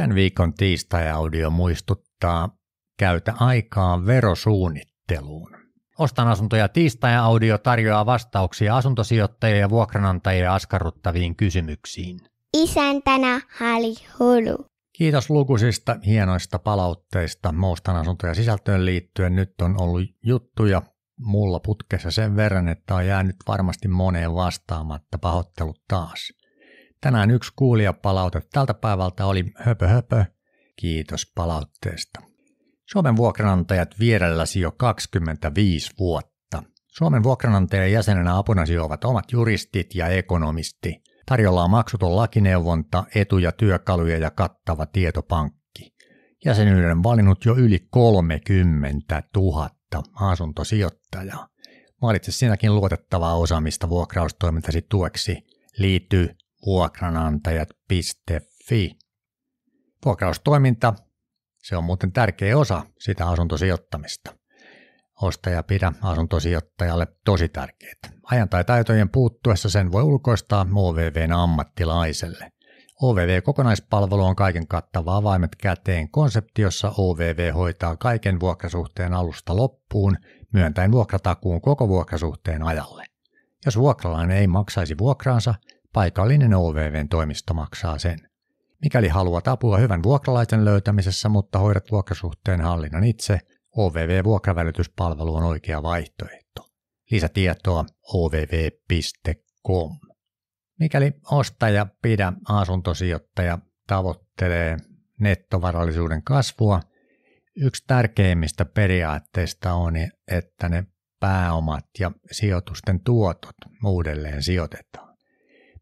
Tämän viikon tiistai-audio muistuttaa käytä aikaa verosuunnitteluun. Ostan asuntoja tiistai-audio tarjoaa vastauksia asuntosijoittajia ja vuokranantajia askarruttaviin kysymyksiin. Isäntänä Hali Hulu. Kiitos lukuisista hienoista palautteista Moustan asuntoja sisältöön liittyen. Nyt on ollut juttuja mulla putkessa sen verran, että on jäänyt varmasti moneen vastaamatta. Pahoittelut taas. Tänään yksi kuulijapalaute tältä päivältä oli höpö höpö. Kiitos palautteesta. Suomen vuokranantajat vierelläsi jo 25 vuotta. Suomen vuokranantajien jäsenenä apunasi ovat omat juristit ja ekonomisti. Tarjolla on maksuton lakineuvonta, etuja, työkaluja ja kattava tietopankki. Jäsenyyden valinnut jo yli 30 000 asuntosijoittajaa. Valitse sinäkin luotettavaa osaamista vuokraustoimintasi tueksi. liittyy vuokranantajat.fi. Vuokraustoiminta, se on muuten tärkeä osa sitä asuntosijoittamista. Ostaja pidä asuntosijoittajalle tosi tärkeät. Ajan tai taitojen puuttuessa sen voi ulkoistaa OVVn ammattilaiselle. OVV-kokonaispalvelu on kaiken kattava avaimet käteen konsepti, jossa OVV hoitaa kaiken vuokrasuhteen alusta loppuun, myöntäen vuokratakuun koko vuokrasuhteen ajalle. Jos vuokralainen ei maksaisi vuokraansa, paikallinen OVVn toimisto maksaa sen. Mikäli haluat apua hyvän vuokralaisen löytämisessä, mutta hoidat vuokrasuhteen hallinnan itse, OVV-vuokravälityspalvelu on oikea vaihtoehto. Lisätietoa ovv.com. Mikäli ostaja pidä asuntosijoittaja tavoittelee nettovarallisuuden kasvua, yksi tärkeimmistä periaatteista on, että ne pääomat ja sijoitusten tuotot uudelleen sijoitetaan.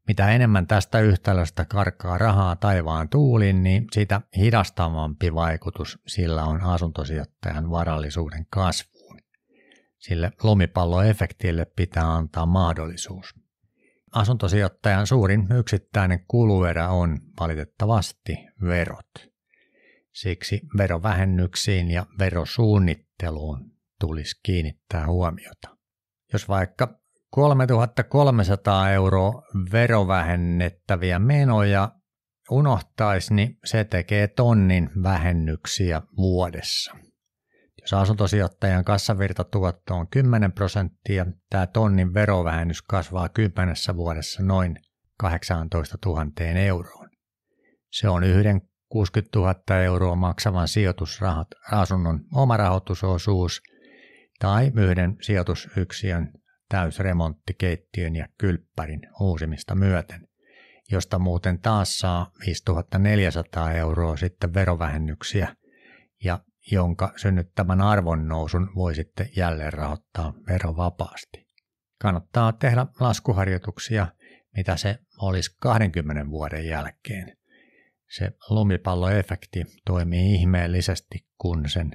Mitä enemmän tästä yhtälöstä karkaa rahaa taivaan tuulin, niin sitä hidastavampi vaikutus sillä on asuntosijoittajan varallisuuden kasvuun. Sille lomipalloefektille pitää antaa mahdollisuus. Asuntosijoittajan suurin yksittäinen kuluerä on valitettavasti verot. Siksi verovähennyksiin ja verosuunnitteluun tulisi kiinnittää huomiota. Jos vaikka 3300 euroa verovähennettäviä menoja unohtaisi, niin se tekee tonnin vähennyksiä vuodessa. Jos asuntosijoittajan kassavirtatuotto on 10 prosenttia, tämä tonnin verovähennys kasvaa kymmenessä vuodessa noin 18 000 euroon. Se on yhden 60 000 euroa maksavan sijoitusrahat, asunnon omarahoitusosuus tai yhden sijoitusyksiön täysremontti keittiön ja kylppärin uusimista myöten, josta muuten taas saa 5400 euroa sitten verovähennyksiä ja jonka synnyttämän nousun voi sitten jälleen rahoittaa verovapaasti. Kannattaa tehdä laskuharjoituksia, mitä se olisi 20 vuoden jälkeen. Se lumipalloefekti toimii ihmeellisesti, kun sen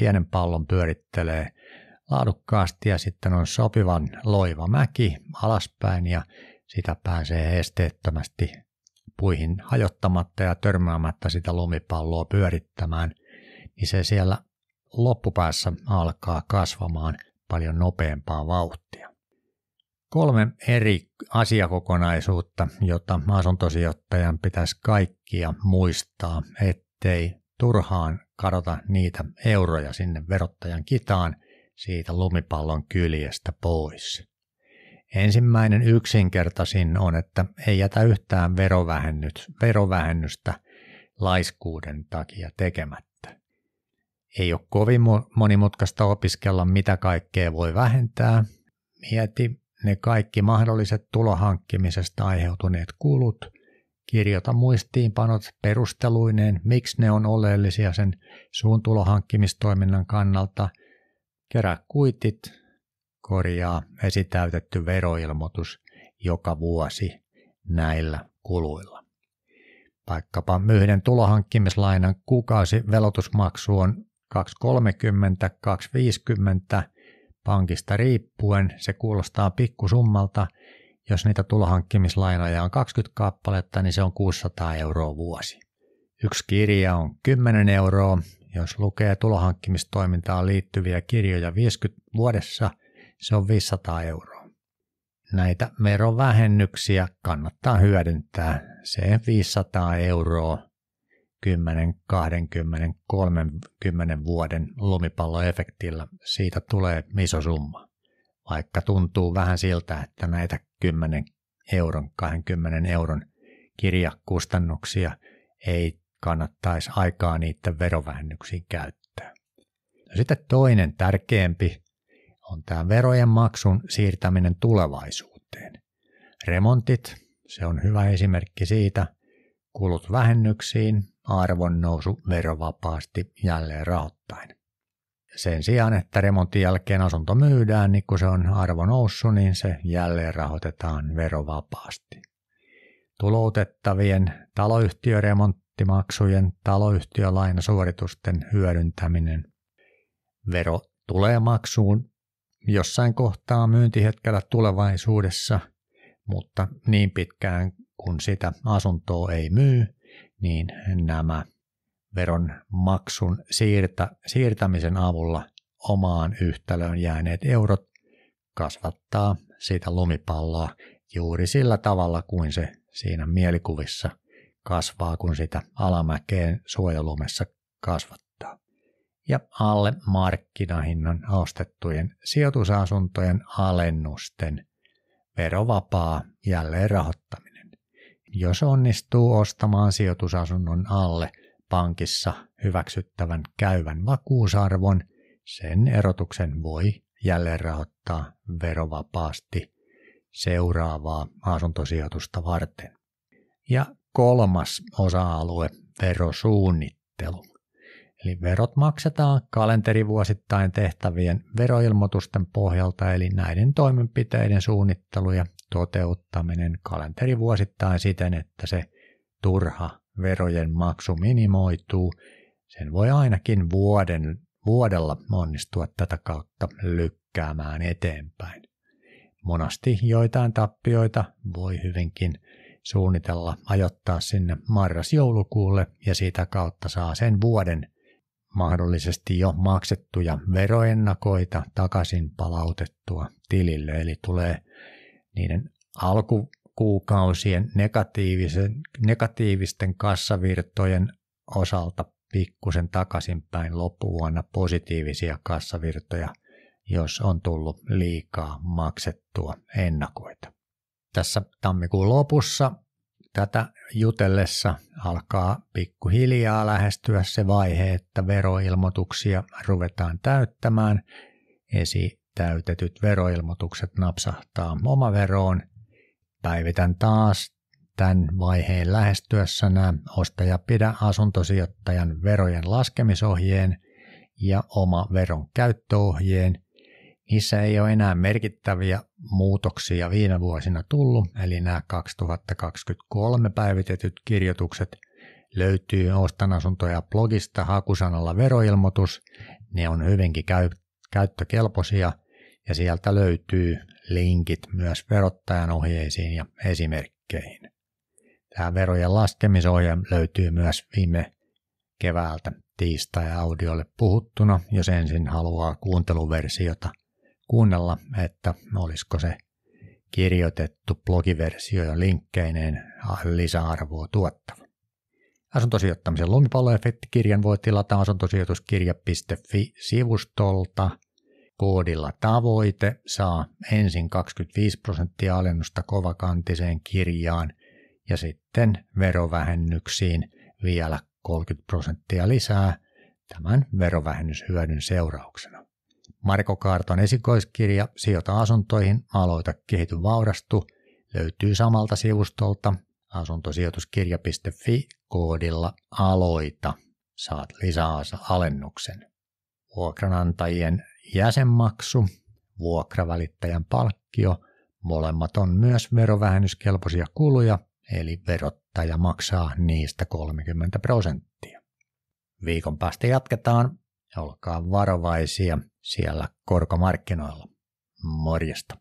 pienen pallon pyörittelee laadukkaasti ja sitten on sopivan loiva mäki alaspäin ja sitä pääsee esteettömästi puihin hajottamatta ja törmäämättä sitä lumipalloa pyörittämään, niin se siellä loppupäässä alkaa kasvamaan paljon nopeampaa vauhtia. Kolme eri asiakokonaisuutta, jota asuntosijoittajan pitäisi kaikkia muistaa, ettei turhaan kadota niitä euroja sinne verottajan kitaan – siitä lumipallon kyljestä pois. Ensimmäinen yksinkertaisin on, että ei jätä yhtään verovähennystä laiskuuden takia tekemättä. Ei ole kovin monimutkaista opiskella, mitä kaikkea voi vähentää. Mieti ne kaikki mahdolliset tulohankkimisesta aiheutuneet kulut. Kirjoita muistiinpanot perusteluineen, miksi ne on oleellisia sen suun tulohankkimistoiminnan kannalta – Kerää kuitit, korjaa esitäytetty veroilmoitus joka vuosi näillä kuluilla. Vaikkapa myyden tulohankkimislainan velotusmaksu on 230, 250 pankista riippuen. Se kuulostaa pikkusummalta. Jos niitä tulohankkimislainoja on 20 kappaletta, niin se on 600 euroa vuosi. Yksi kirja on 10 euroa, jos lukee tulohankkimistoimintaan liittyviä kirjoja 50 vuodessa, se on 500 euroa. Näitä verovähennyksiä kannattaa hyödyntää. Se 500 euroa 10, 20, 30 vuoden lumipalloefektillä siitä tulee iso summa. Vaikka tuntuu vähän siltä, että näitä 10 euron, 20 euron kirjakustannuksia ei kannattaisi aikaa niiden verovähennyksiin käyttää. No sitten toinen tärkeämpi on tämä verojen maksun siirtäminen tulevaisuuteen. Remontit, se on hyvä esimerkki siitä, kulut vähennyksiin, arvon nousu verovapaasti jälleen rahoittain. Sen sijaan, että remontin jälkeen asunto myydään, niin kun se on arvo noussut, niin se jälleen rahoitetaan verovapaasti. Tuloutettavien taloyhtiöremontti korttimaksujen, taloyhtiölainasuoritusten hyödyntäminen. Vero tulee maksuun jossain kohtaa myyntihetkellä tulevaisuudessa, mutta niin pitkään kun sitä asuntoa ei myy, niin nämä veron maksun siirtä, siirtämisen avulla omaan yhtälöön jääneet eurot kasvattaa sitä lumipalloa juuri sillä tavalla kuin se siinä mielikuvissa – kasvaa, kun sitä alamäkeen suojelumessa kasvattaa. Ja alle markkinahinnan ostettujen sijoitusasuntojen alennusten verovapaa jälleen rahoittaminen. Jos onnistuu ostamaan sijoitusasunnon alle pankissa hyväksyttävän käyvän vakuusarvon, sen erotuksen voi jälleen rahoittaa verovapaasti seuraavaa asuntosijoitusta varten. Ja kolmas osa-alue, verosuunnittelu. Eli verot maksetaan kalenterivuosittain tehtävien veroilmoitusten pohjalta, eli näiden toimenpiteiden suunnittelu ja toteuttaminen kalenterivuosittain siten, että se turha verojen maksu minimoituu. Sen voi ainakin vuoden, vuodella onnistua tätä kautta lykkäämään eteenpäin. Monasti joitain tappioita voi hyvinkin suunnitella ajoittaa sinne marras-joulukuulle ja siitä kautta saa sen vuoden mahdollisesti jo maksettuja veroennakoita takaisin palautettua tilille. Eli tulee niiden alkukuukausien negatiivisen, negatiivisten kassavirtojen osalta pikkusen takaisinpäin loppuvuonna positiivisia kassavirtoja, jos on tullut liikaa maksettua ennakoita tässä tammikuun lopussa tätä jutellessa alkaa pikkuhiljaa lähestyä se vaihe, että veroilmoituksia ruvetaan täyttämään. Esi täytetyt veroilmoitukset napsahtaa omaveroon. Päivitän taas tämän vaiheen lähestyessä nämä ostaja pidä asuntosijoittajan verojen laskemisohjeen ja oma veron käyttöohjeen – Niissä ei ole enää merkittäviä muutoksia viime vuosina tullut, eli nämä 2023 päivitetyt kirjoitukset löytyy Ostan asuntoja blogista hakusanalla veroilmoitus. Ne on hyvinkin käy- käyttökelpoisia ja sieltä löytyy linkit myös verottajan ohjeisiin ja esimerkkeihin. Tämä verojen laskemisohje löytyy myös viime keväältä tiistai-audiolle puhuttuna, jos ensin haluaa kuunteluversiota – kuunnella, että olisiko se kirjoitettu blogiversio ja linkkeineen lisäarvoa tuottava. Asuntosijoittamisen lumipalloefektikirjan voi tilata asuntosijoituskirja.fi-sivustolta. Koodilla tavoite saa ensin 25 prosenttia alennusta kovakantiseen kirjaan ja sitten verovähennyksiin vielä 30 prosenttia lisää tämän verovähennyshyödyn seurauksena. Marko Kaarton esikoiskirja Sijoita asuntoihin, aloita kehity vaurastu löytyy samalta sivustolta asuntosijoituskirja.fi koodilla aloita. Saat lisäasa alennuksen. Vuokranantajien jäsenmaksu, vuokravälittäjän palkkio, molemmat on myös verovähennyskelpoisia kuluja, eli verottaja maksaa niistä 30 prosenttia. Viikon päästä jatketaan ja olkaa varovaisia siellä korkomarkkinoilla. Morjesta.